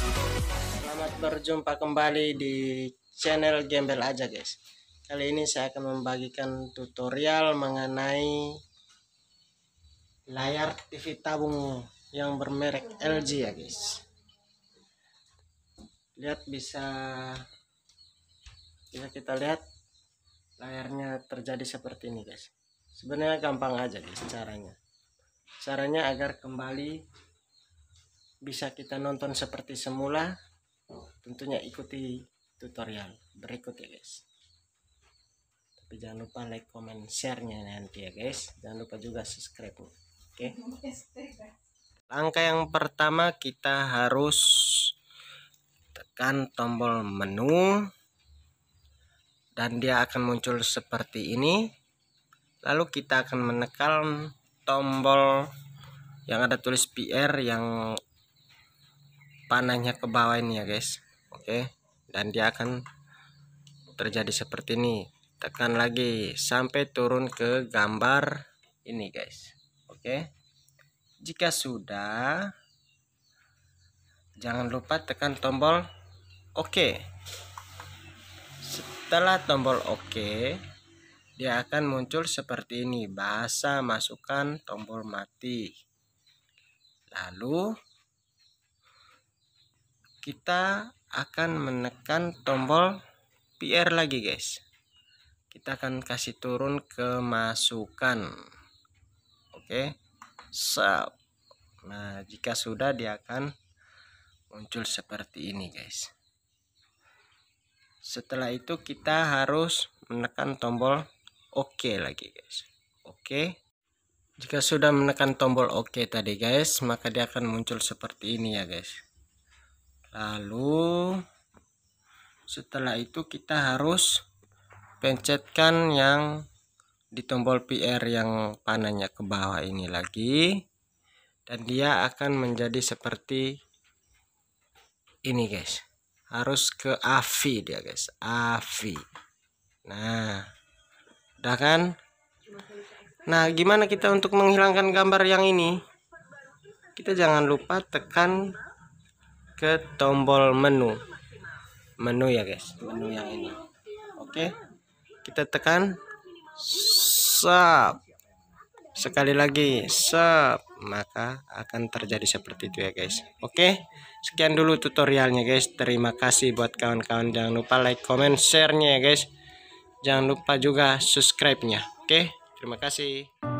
Selamat berjumpa kembali di channel Gembel aja guys. Kali ini saya akan membagikan tutorial mengenai layar TV tabung yang bermerek LG ya guys. Lihat bisa bisa kita lihat layarnya terjadi seperti ini guys. Sebenarnya gampang aja guys caranya. Caranya agar kembali bisa kita nonton seperti semula tentunya ikuti tutorial berikut ya guys tapi jangan lupa like comment share nya nanti ya guys jangan lupa juga subscribe oke okay? langkah yang pertama kita harus tekan tombol menu dan dia akan muncul seperti ini lalu kita akan menekan tombol yang ada tulis PR yang panahnya ke bawah ini ya guys oke dan dia akan terjadi seperti ini tekan lagi sampai turun ke gambar ini guys oke jika sudah jangan lupa tekan tombol oke setelah tombol oke dia akan muncul seperti ini bahasa masukkan tombol mati lalu kita akan menekan tombol PR lagi guys kita akan kasih turun ke masukan oke okay. nah jika sudah dia akan muncul seperti ini guys setelah itu kita harus menekan tombol OK lagi guys oke okay. jika sudah menekan tombol OK tadi guys maka dia akan muncul seperti ini ya guys lalu setelah itu kita harus pencetkan yang di tombol PR yang panahnya ke bawah ini lagi dan dia akan menjadi seperti ini guys harus ke av dia guys av nah udah kan nah gimana kita untuk menghilangkan gambar yang ini kita jangan lupa tekan ke tombol menu menu ya guys menu yang ini oke kita tekan sub sekali lagi sub maka akan terjadi seperti itu ya guys oke sekian dulu tutorialnya guys terima kasih buat kawan-kawan jangan lupa like comment share nya ya guys jangan lupa juga subscribe nya oke terima kasih